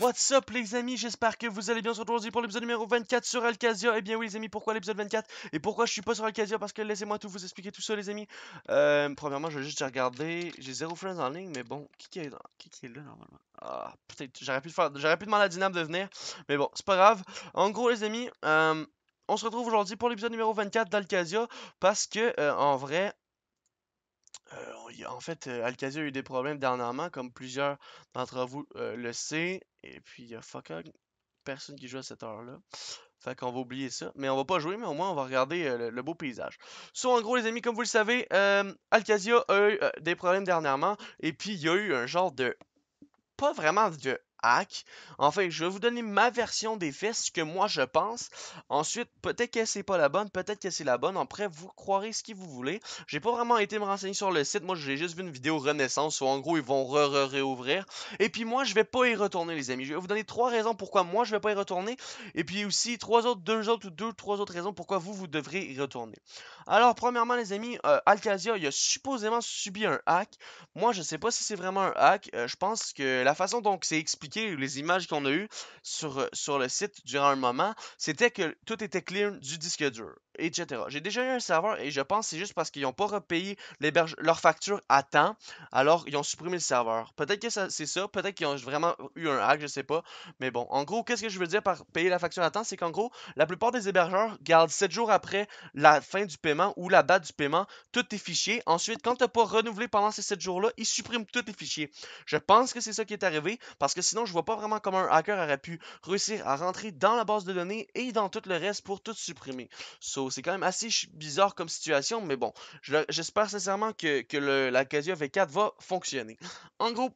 what's up les amis, j'espère que vous allez bien, on se retrouve aujourd'hui pour l'épisode numéro 24 sur Alcasia Et eh bien oui les amis, pourquoi l'épisode 24 et pourquoi je suis pas sur Alcasia Parce que laissez-moi tout vous expliquer tout ça les amis euh, Premièrement je vais juste regarder, j'ai zéro friends en ligne mais bon, qui, est, là normalement Ah peut-être, j'aurais pu, demander à Dynam de venir, mais bon c'est pas grave En gros les amis, euh, on se retrouve aujourd'hui pour l'épisode numéro 24 d'Alcasia parce que euh, en vrai euh, en fait, euh, Alkazia a eu des problèmes dernièrement, comme plusieurs d'entre vous euh, le savent. Et puis, il y a personne qui joue à cette heure-là. Fait qu'on va oublier ça. Mais on va pas jouer, mais au moins on va regarder le, beau paysage. So, en gros, les amis, comme vous le savez, Alkazia a eu des problèmes dernièrement. Et puis, il y a eu un genre de. Pas vraiment de hack. Enfin, je vais vous donner ma version des fesses ce que moi je pense. Ensuite, peut-être que c'est pas la bonne, peut-être que c'est la bonne. Après, vous croirez ce que vous voulez. J'ai pas vraiment été me renseigner sur le site. Moi, j'ai juste vu une vidéo Renaissance où en gros, ils vont re-re-réouvrir. Et puis moi, je vais pas y retourner, les amis. Je vais vous donner trois raisons pourquoi moi je vais pas y retourner. Et puis aussi trois autres, deux autres ou deux, trois autres raisons pourquoi vous, vous devrez y retourner. Alors, premièrement, les amis, euh, Alcasia, il a supposément subi un hack. Moi, je sais pas si c'est vraiment un hack. Euh, je pense que la façon dont c'est expliqué les images qu'on a eues sur, euh, sur le site durant un moment, c'était que tout était clean du disque dur etc. J'ai déjà eu un serveur et je pense que c'est juste parce qu'ils n'ont pas repayé leur facture à temps, alors ils ont supprimé le serveur. Peut-être que c'est ça, peut-être qu'ils ont vraiment eu un hack, je sais pas. Mais bon, en gros, qu'est-ce que je veux dire par payer la facture à temps C'est qu'en gros, la plupart des hébergeurs gardent 7 jours après la fin du paiement ou la date du paiement tous tes fichiers. Ensuite, quand tu n'as pas renouvelé pendant ces 7 jours-là, ils suppriment tous tes fichiers. Je pense que c'est ça qui est arrivé parce que sinon, je vois pas vraiment comment un hacker aurait pu réussir à rentrer dans la base de données et dans tout le reste pour tout supprimer. So, c'est quand même assez bizarre comme situation, mais bon, j'espère sincèrement que, la Casio V4 va fonctionner. En gros,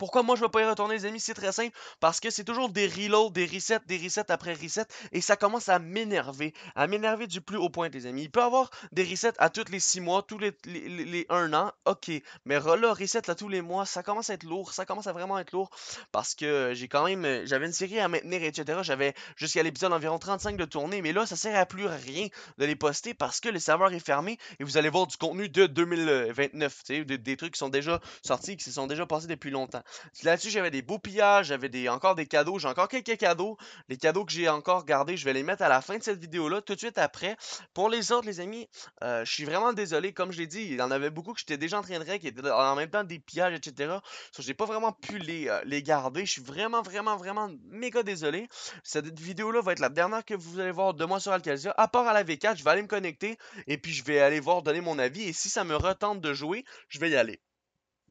pourquoi moi je ne vais pas y retourner, les amis C'est très simple. Parce que c'est toujours des reloads, des resets, des resets après resets. Et ça commence à m'énerver. À m'énerver du plus haut point, les amis. Il peut y avoir des resets à tous les 6 mois, tous les, un 1 an. Ok. Mais là, reset là tous les mois, ça commence à être lourd. Ça commence à vraiment être lourd. Parce que j'ai quand même. J'avais une série à maintenir, etc. J'avais jusqu'à l'épisode environ 35 de tournée. Mais là, ça sert à plus rien de les poster parce que le serveur est fermé. Et vous allez voir du contenu de 2029. des trucs qui sont déjà sortis, qui se sont déjà passés depuis longtemps. Là-dessus, j'avais des beaux pillages, j'avais des, encore des cadeaux, j'ai encore quelques cadeaux. Les cadeaux que j'ai encore gardés, je vais les mettre à la fin de cette vidéo-là, tout de suite après. Pour les autres, les amis, euh, je suis vraiment désolé. Comme je l'ai dit, il y en avait beaucoup que j'étais déjà en train de qui en même temps des pillages, etc. Je j'ai pas vraiment pu les, euh, les garder. Je suis vraiment, vraiment, vraiment méga désolé. Cette vidéo-là va être la dernière que vous allez voir de moi sur Alcalzia. À part à la V4, je vais aller me connecter et puis je vais aller voir donner mon avis. Et si ça me retente de jouer, je vais y aller.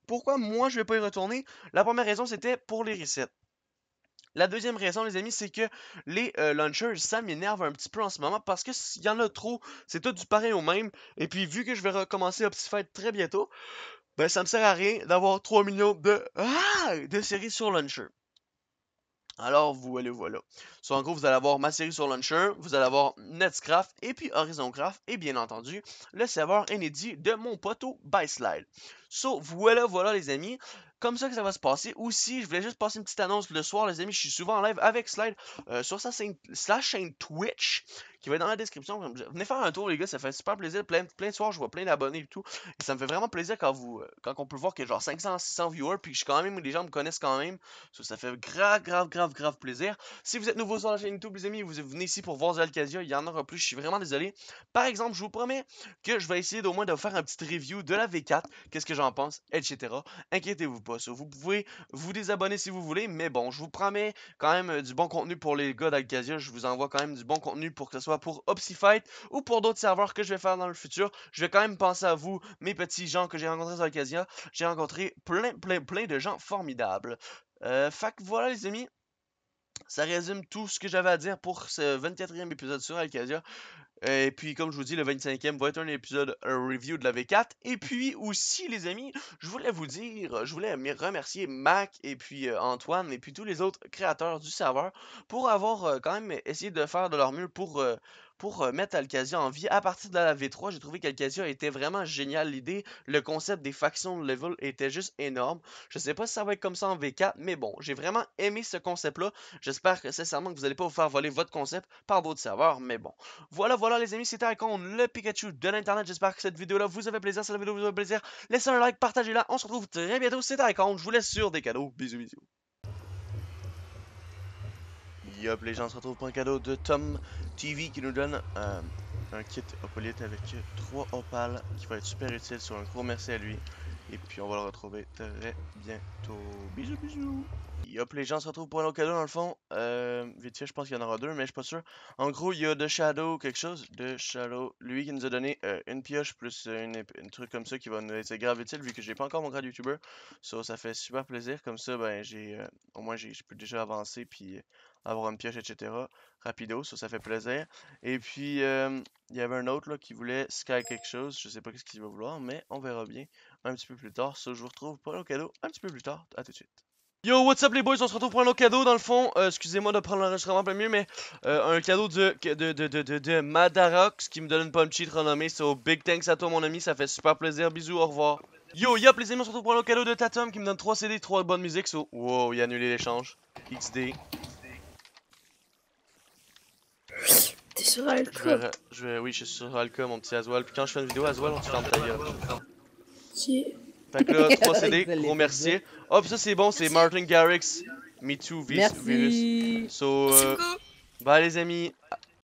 Pourquoi moi je vais pas y retourner La première raison c'était pour les recettes. La deuxième raison, les amis, c'est que les euh, launchers, ça m'énerve un petit peu en ce moment parce que s'il y en a trop, c'est tout du pareil au même. Et puis, vu que je vais recommencer OptiFight très bientôt, ben ça me sert à rien d'avoir 3 millions de, ah, de séries sur launcher. Alors, vous allez voilà. So, en gros, vous allez avoir ma série sur Launcher, vous allez avoir Netscraft et puis Horizon Craft. et bien entendu le serveur inédit de mon poteau Slide. So, voilà, voilà les amis. Comme ça que ça va se passer. Aussi, je voulais juste passer une petite annonce le soir, les amis. Je suis souvent en live avec Slide euh, sur sa chaîne Twitch qui va être dans la description. Venez faire un tour, les gars, ça fait super plaisir. Plein, plein de soirs, je vois plein d'abonnés et tout. Et ça me fait vraiment plaisir quand vous euh, quand on peut voir Que genre 500, 600 viewers, puis que quand même, les gens me connaissent quand même. Ça, ça fait grave, grave, grave, grave plaisir. Si vous êtes nouveau sur la chaîne YouTube, les amis, vous venez ici pour voir Zalcasia, il y en aura plus, je suis vraiment désolé. Par exemple, je vous promets que je vais essayer Au moins de faire un petit review de la V4, qu'est-ce que j'en pense, etc. Inquiétez-vous pas, Vous pouvez vous désabonner si vous voulez, mais bon, je vous promets quand même euh, du bon contenu pour les gars d'Alcasia. Je vous envoie quand même du bon contenu pour que ce soit soit pour OpsiFight ou pour d'autres serveurs que je vais faire dans le futur. Je vais quand même penser à vous, mes petits gens que j'ai rencontrés sur Alkazia. J'ai rencontré plein, plein, plein de gens formidables. Euh, Fac voilà les amis, ça résume tout ce que j'avais à dire pour ce 24e épisode sur Alkazia. Euh, et puis, comme je vous dis, le 25e va être un épisode review de la V4. Et puis aussi, les amis, je voulais vous dire, je voulais remercier Mac et puis euh, Antoine et puis tous les autres créateurs du serveur pour avoir euh, quand même essayé de faire de leur mieux pour, pour euh, mettre Alcasia en vie à partir de la V3. J'ai trouvé qu'Alcasia était vraiment génial. L'idée, le concept des factions level était juste énorme. Je sais pas si ça va être comme ça en V4, mais bon, j'ai vraiment aimé ce concept-là. J'espère que sincèrement que vous allez pas vous faire voler votre concept par d'autres serveurs, mais bon. Voilà, voilà les amis, c'était Icon, le Pikachu de l'Internet. J'espère que cette vidéo-là vous a fait plaisir. Si la vidéo vous a fait plaisir, laissez un like, partagez-la. On se retrouve très bientôt. C'était Icon, je vous laisse sur des cadeaux. Bisous, bisous. Yop, les gens se retrouvent pour un cadeau de Tom TV qui nous donne euh, un kit opalite avec trois opales qui va être super utile sur un gros merci à lui. Et puis on va le retrouver très bientôt. Bisous, bisous. Yop, les gens se retrouvent pour un autre cadeau dans le fond. Euh, vite fait, je pense qu'il y en aura deux, mais je suis pas sûr. En gros, il y a de Shadow, quelque chose. De Shadow, lui qui nous a donné euh, une pioche plus une, truc comme ça qui va nous être grave utile vu que j'ai pas encore mon grade YouTuber. So, ça fait super plaisir. Comme ça, ben, j'ai euh, au moins, je peux déjà avancer puis avoir un pioche, etc. Rapido, ça, ça fait plaisir. Et puis, euh, il y avait un autre là, qui voulait Sky quelque chose. Je sais pas ce qu'il va vouloir, mais on verra bien un petit peu plus tard. Ça, je vous retrouve pour un cadeau un petit peu plus tard. À tout de suite. Yo, what's up les boys, on se retrouve pour un autre cadeau dans le fond, euh, excusez-moi de prendre l'enregistrement pas mieux, mais euh, un cadeau de, de, de, de, de Madarox qui me donne une pomme cheat renommée, so big thanks à toi mon ami, ça fait super plaisir, bisous, au revoir. Yo, yo les amis, on se retrouve pour un cadeau de Tatum qui me donne 3 CD, 3 bonnes musiques, so wow, il a annulé l'échange, XD. Je vais, oui, je suis sur Alco, mon petit Aswal. Puis quand je fais une vidéo, Aswal, on se ferme ta gueule. Fait que là, 3 CD, gros merci. Oh, ça, c'est bon, c'est Martin Garrix. Me Too, Virus. So, euh, bye les amis.